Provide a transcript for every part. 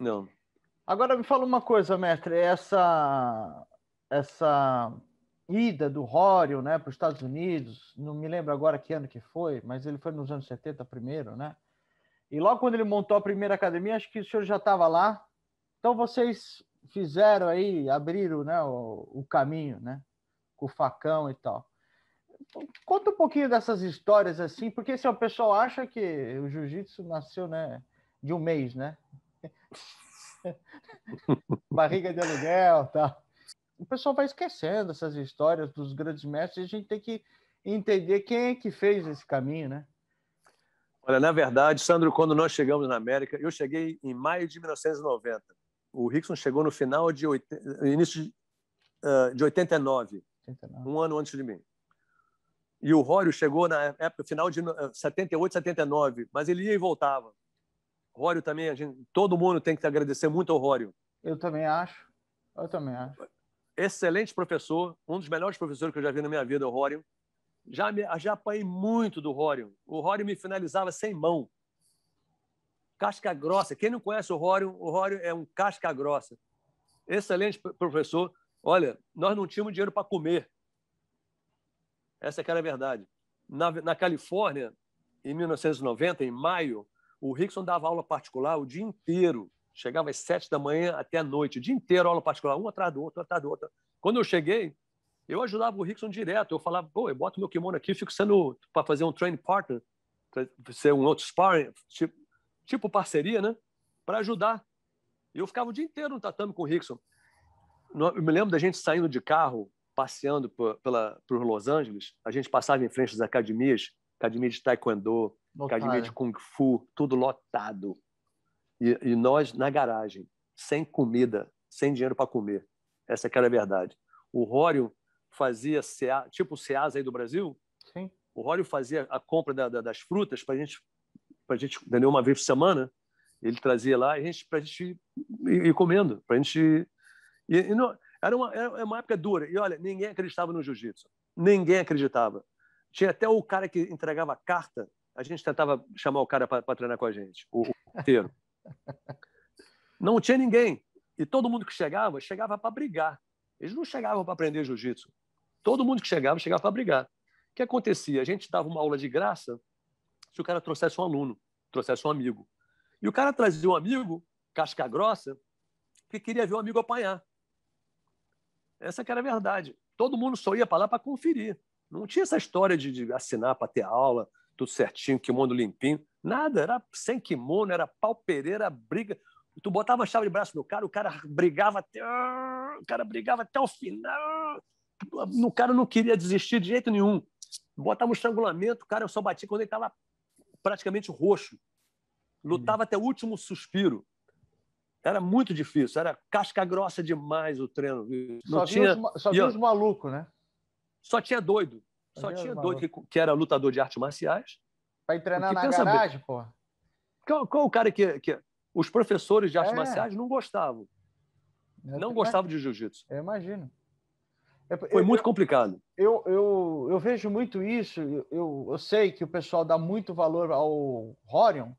Não. Agora me fala uma coisa, mestre, essa essa ida do Rório né, para os Estados Unidos, não me lembro agora que ano que foi, mas ele foi nos anos 70 primeiro, né? E logo quando ele montou a primeira academia, acho que o senhor já estava lá. Então vocês fizeram aí, abriram né, o, o caminho, né? Com o facão e tal. Conta um pouquinho dessas histórias assim, porque se assim, o pessoal acha que o jiu-jitsu nasceu né, de um mês, né? barriga de aluguel, tá? O pessoal vai esquecendo essas histórias dos grandes mestres e a gente tem que entender quem é que fez esse caminho, né? Olha, na verdade, Sandro, quando nós chegamos na América, eu cheguei em maio de 1990. O Rickson chegou no final de oit... início de, uh, de 89, 89, um ano antes de mim. E o Rório chegou na época final de 78, ah, 79, mas ele ia e voltava. Rório também, gente, todo mundo tem que agradecer muito ao Rório. Eu também acho. Eu também acho. Excelente professor, um dos melhores professores que eu já vi na minha vida, o Rório. Já, me, já apanhei muito do Rório. O Rório me finalizava sem mão. Casca grossa. Quem não conhece o Rório, o Rório é um casca grossa. Excelente professor. Olha, nós não tínhamos dinheiro para comer. Essa que era a verdade. Na, na Califórnia, em 1990, em maio, o Rickson dava aula particular o dia inteiro. Chegava às sete da manhã até a noite, o dia inteiro aula particular, um atrás do outro, atrás do outro. Quando eu cheguei, eu ajudava o Rickson direto. Eu falava, pô, eu boto meu kimono aqui, fico sendo para fazer um training partner, para ser um outro sparring, tipo, tipo parceria, né? Para ajudar. E eu ficava o dia inteiro no tatame com o Rickson. Eu me lembro da gente saindo de carro, passeando por, pela, por Los Angeles, a gente passava em frente às academias, academia de taekwondo, academia de Kung Fu, tudo lotado. E, e, nós na garagem, sem comida, sem dinheiro para comer. Essa que era a verdade. O Rório fazia, tipo o Ceasa aí do Brasil, Sim. o Rório fazia a compra da, da, das frutas para gente, a gente, entendeu? Uma vez por semana, ele trazia lá e a gente, pra gente ir, ir comendo, para a gente... e, e não, era, uma, era uma época dura. E olha, ninguém acreditava no jiu-jitsu. Ninguém acreditava. Tinha até o cara que entregava carta a gente tentava chamar o cara para treinar com a gente, o, inteiro. Não tinha ninguém. E todo mundo que chegava, chegava para brigar. Eles não chegavam para aprender jiu-jitsu. Todo mundo que chegava, chegava para brigar. O que acontecia? A gente dava uma aula de graça se o cara trouxesse um aluno, trouxesse um amigo. E o cara trazia um amigo, casca grossa, que queria ver o um amigo apanhar. Essa que era a verdade. Todo mundo só ia para lá para conferir. Não tinha essa história de, de assinar para ter aula tudo certinho, kimono limpinho. Nada, era sem kimono, era pau Pereira, briga. Tu botava a chave de braço no cara, o cara brigava até, ah", o cara brigava até o final. O cara não queria desistir de jeito nenhum. Botava um estrangulamento, o cara eu só batia quando ele estava praticamente roxo. Lutava hum. até o último suspiro. Era muito difícil, era casca grossa demais o treino. Não só tinha, tinha os, só tinha os malucos, né? Só tinha doido. Só Deus tinha dois que, que era lutador de artes marciais. Para treinar na garagem, pô. Qual, qual o cara que, que. Os professores de artes é. marciais não gostavam. Eu não gostavam de jiu-jitsu. Eu imagino. Foi eu, muito complicado. Eu, eu, eu vejo muito isso. Eu, eu sei que o pessoal dá muito valor ao Rorion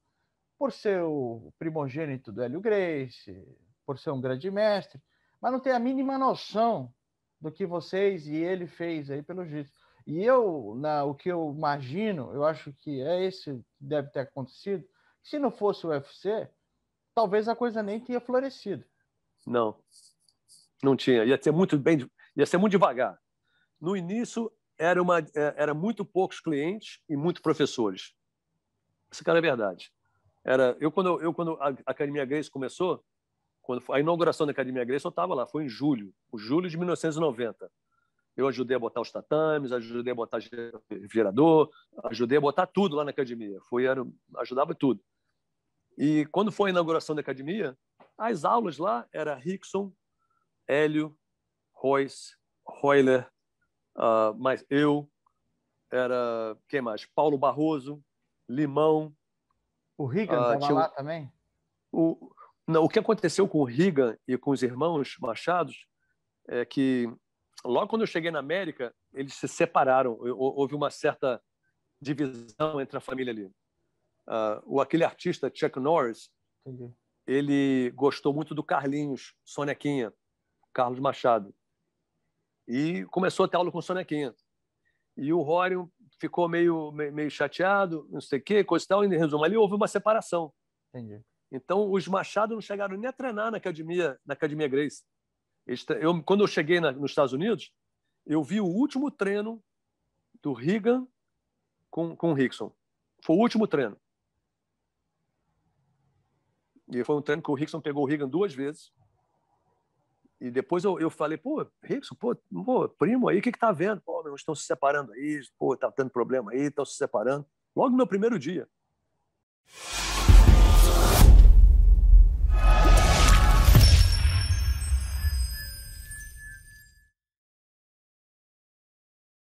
por ser o primogênito do Hélio Grace, por ser um grande mestre, mas não tem a mínima noção do que vocês e ele fez aí pelo jiu-jitsu. E eu, na, o que eu imagino, eu acho que é esse que deve ter acontecido. Se não fosse o UFC, talvez a coisa nem tinha florescido. Não, não tinha. Ia ser muito bem, ia ser muito devagar. No início era uma, é, era muito poucos clientes e muito professores. Isso cara é verdade. Era eu quando eu quando a Academia Grace começou, quando a inauguração da Academia Grace eu estava lá, foi em julho, o julho de 1990. Eu ajudei a botar os tatames, ajudei a botar refrigerador, ajudei a botar tudo lá na academia. Fui, era, ajudava tudo. E quando foi a inauguração da academia, as aulas lá era Rickson, Hélio, Royce, Royler, uh, ah, mas eu, era, quem mais? Paulo Barroso, Limão. O Rigan estava ah, uh, tinha... lá também? O, não, o que aconteceu com o Rigan e com os irmãos Machados é que logo quando eu cheguei na América, eles se separaram. Houve uma certa divisão entre a família ali. Ah, o aquele artista Chuck Norris, Entendi. ele gostou muito do Carlinhos, Sonequinha, Carlos Machado, e começou a ter aula com Sonequinha. E o Rory ficou meio, meio chateado, não sei o quê, coisa e tal, e em resumo, ali houve uma separação. Entendi. Então, os Machado não chegaram nem a treinar na academia, na academia Grace. Eu, quando eu cheguei na, nos Estados Unidos, eu vi o último treino do Reagan com, com o Rickson. Foi o último treino. E foi um treino que o Rickson pegou o Reagan duas vezes. E depois eu, eu falei, pô, Rickson, pô, pô, primo aí, o que que tá vendo? Pô, meu, estão se separando aí, pô, tá tendo problema aí, estão se separando. Logo no meu primeiro dia.